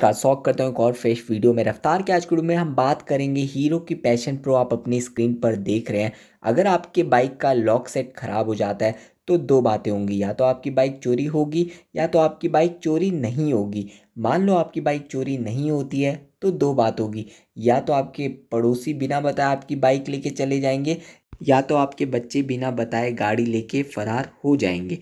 का शौक करते हैं एक और फ्रेश वीडियो में रफ्तार के आज के वीडियो में हम बात करेंगे हीरो की पैशन प्रो आप अपनी स्क्रीन पर देख रहे हैं अगर आपके बाइक का लॉक सेट खराब हो जाता है तो दो बातें होंगी या तो आपकी बाइक चोरी होगी या तो आपकी बाइक चोरी नहीं होगी मान लो आपकी बाइक चोरी नहीं होती है तो दो बात होगी या तो आपके पड़ोसी बिना बताए आपकी बाइक लेके चले जाएंगे या तो आपके बच्चे बिना बताए गाड़ी लेके फरार हो जाएंगे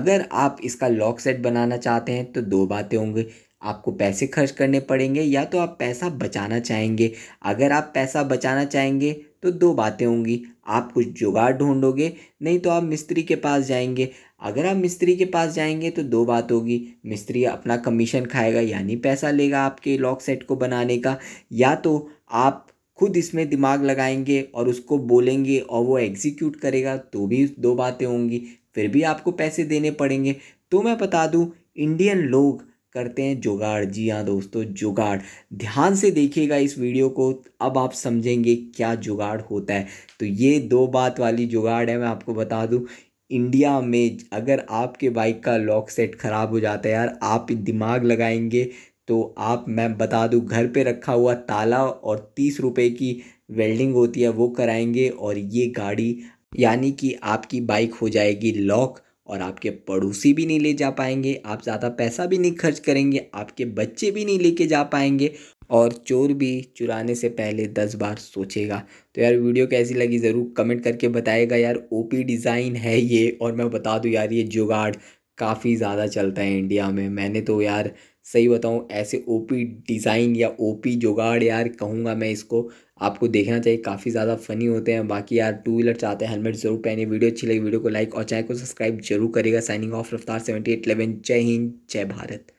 अगर आप इसका लॉक सेट बनाना चाहते हैं तो दो बातें होंगी आपको पैसे खर्च करने पड़ेंगे या तो आप पैसा बचाना चाहेंगे अगर आप पैसा बचाना चाहेंगे तो दो बातें होंगी आप कुछ जुगाड़ ढूंढोगे नहीं तो आप मिस्त्री के पास जाएंगे अगर आप मिस्त्री के पास जाएंगे तो दो बात होगी मिस्त्री अपना कमीशन खाएगा यानी पैसा लेगा आपके लॉक सेट को बनाने का या तो आप खुद इसमें दिमाग लगाएंगे और उसको बोलेंगे और वो एग्जीक्यूट करेगा तो भी दो बातें होंगी फिर भी आपको पैसे देने पड़ेंगे तो मैं बता दूँ इंडियन लोग करते हैं जुगाड़ जी हाँ दोस्तों जुगाड़ ध्यान से देखिएगा इस वीडियो को अब आप समझेंगे क्या जुगाड़ होता है तो ये दो बात वाली जुगाड़ है मैं आपको बता दूँ इंडिया में अगर आपके बाइक का लॉक सेट ख़राब हो जाता है यार आप दिमाग लगाएंगे तो आप मैं बता दूँ घर पे रखा हुआ ताला और तीस रुपए की वेल्डिंग होती है वो कराएंगे और ये गाड़ी यानी कि आपकी बाइक हो जाएगी लॉक और आपके पड़ोसी भी नहीं ले जा पाएंगे आप ज़्यादा पैसा भी नहीं खर्च करेंगे आपके बच्चे भी नहीं लेके जा पाएंगे और चोर भी चुराने से पहले दस बार सोचेगा तो यार वीडियो कैसी लगी ज़रूर कमेंट करके बताएगा यार ओपी डिज़ाइन है ये और मैं बता दूँ यार ये जुगाड़ काफ़ी ज़्यादा चलता है इंडिया में मैंने तो यार सही बताऊँ ऐसे ओपी डिज़ाइन या ओपी जुगाड़ यार कहूँगा मैं इसको आपको देखना चाहिए काफ़ी ज़्यादा फनी होते हैं बाकी यार टू व्हीलर चाहते हैं हेलमेट ज़रूर पहने वीडियो अच्छी लगी वीडियो को लाइक और चैनल को सब्सक्राइब जरूर करेगा signing off Raftaar seventy eight eleven जय हिंद जय भारत